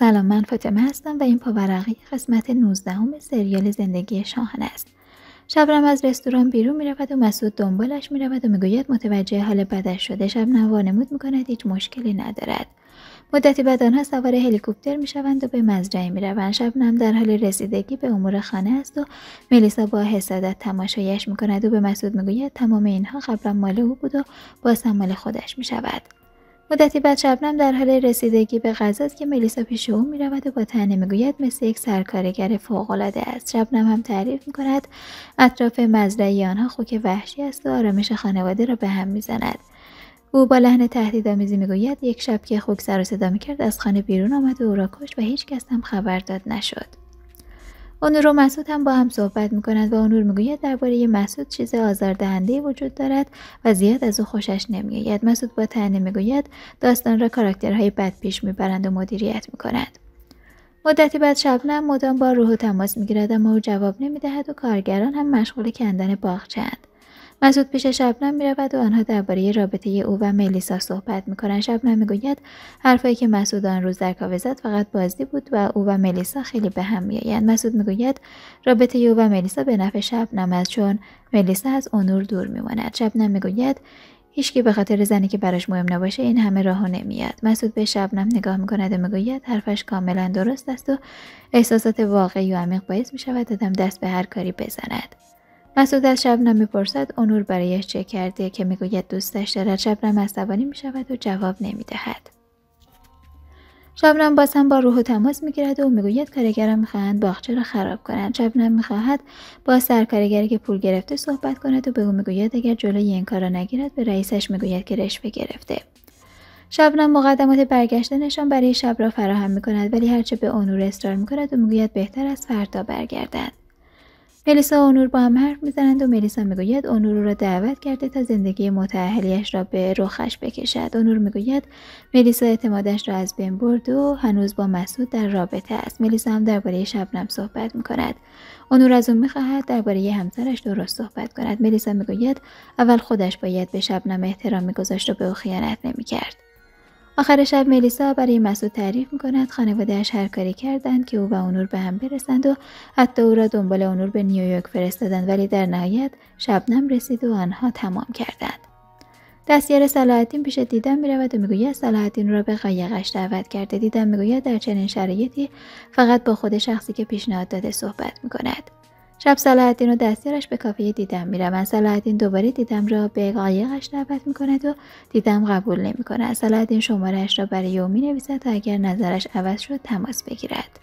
سلام من فاطمه هستم و این پاورقی قسمت 19 سریال زندگی شاهانه است شبرم از رستوران بیرون میرود و مسعود دنبالش میرود و میگوید متوجه حال بدش شده شب وانمود کند هیچ مشکلی ندارد مدتی بعد آنها سوار هلیکوپتر میشوند و به مزرعه میروند شبنم در حال رسیدگی به امور خانه است و ملیسا با حسادت تماشایش کند و به مسعود میگوید تمام اینها قبلا مال او بود و با مال خودش میشود مدتی بعد شبنم در حال رسیدگی به غذا است که ملیسا پیش او میرود و با تنه میگوید مثل یک سرکارگر فوقالعاده است شبنم هم تعریف میکند اطراف مزرعه آنها خوک وحشی است و آرامش خانواده را به هم میزند او با لحن تهدیدآمیزی میگوید یک شب که خوک سر و صدا میکرد از خانه بیرون آمد و او را کشت و هیچ هم خبر داد نشد اونور و مسعود هم با هم صحبت میکنند و اونور میگوید درباره مسعود چیز آزاردهنده وجود دارد و زیاد از او خوشش نمیآید مسعود با تنه میگوید داستان را کاراکترهای بد پیش میبرند و مدیریت میکنند مدتی بعد شبنم مدام با و تماس میگیرد اما او جواب نمیدهد و کارگران هم مشغول کندن باغچهاند مسعود پیش شبنم میرود و آنها درباره رابطه او و ملیسا صحبت میکنند شبنم میگوید حرفایی که مسعود آن روز در کاوه زد فقط بازی بود و او و ملیسا خیلی به هم میآیند مسعود میگوید رابطه او و ملیسا به نفع شبنم است چون ملیسا از اونور دور ماند. شبنم میگوید هیچکی به خاطر زنی که براش مهم نباشه این همه راهو نمیاد مسعود به شبنم نگاه میکند و میگوید حرفش کاملا درست است و احساسات واقعی و عمیق باعث میشود آدم دست به هر کاری بزند مسعود از شبنم میپرسد اونور برایش چه کرده که میگوید دوستش دارد شبنم عصبانی میشود و جواب نمیدهد شبنم باز هم با روح تماس میگیرد و میگوید کارگرم میخواهند باغچه را خراب کنند شبنم میخواهد با سرکارگری که پول گرفته صحبت کند و به او میگوید اگر جلوی این کار را نگیرد به رئیسش میگوید که رشوه گرفته شبنم مقدمات برگشتنشان برای شب را فراهم میکند ولی هرچه به اونور اصرار میکند و میگوید بهتر از فردا برگردند ملیسا و آنور با هم حرف میزنند و ملیسا میگوید آنور را دعوت کرده تا زندگی متعهلیش را به رخش بکشد آنور میگوید ملیسا اعتمادش را از بین برد و هنوز با مسعود در رابطه است ملیسا هم درباره شبنم صحبت میکند آنور از او میخواهد درباره همسرش درست صحبت کند ملیسا میگوید اول خودش باید به شبنم احترام میگذاشت و به او خیانت نمیکرد آخر شب ملیسا برای مسعود تعریف میکند خانوادهاش هر کاری کردند که او و اونور به هم برسند و حتی او را دنبال اونور به نیویورک فرستادند ولی در نهایت شبنم رسید و آنها تمام کردند دستیار صلاحالدین پیش دیدم میرود و میگوید صلاحالدین را به قایقش دعوت کرده دیدم میگوید در چنین شرایطی فقط با خود شخصی که پیشنهاد داده صحبت میکند شب سلاحدین و دستیارش به کافه دیدم و سلاحدین دوباره دیدم را به قایقش دعوت میکند و دیدم قبول نمیکند شماره شمارش را برای او مینویسد تا اگر نظرش عوض شد تماس بگیرد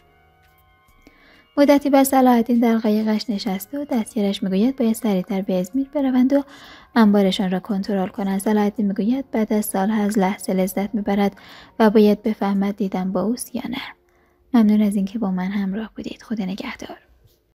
مدتی بعد سلاحدین در قایقش نشسته و دستیارش میگوید باید سریعتر به ازمیر بروند و انبارشان را کنترل کنند می میگوید بعد از سال از لحظه لذت میبرد و باید بفهمد دیدم با اوست یا نه ممنون از اینکه با من همراه بودید خدا نگهدار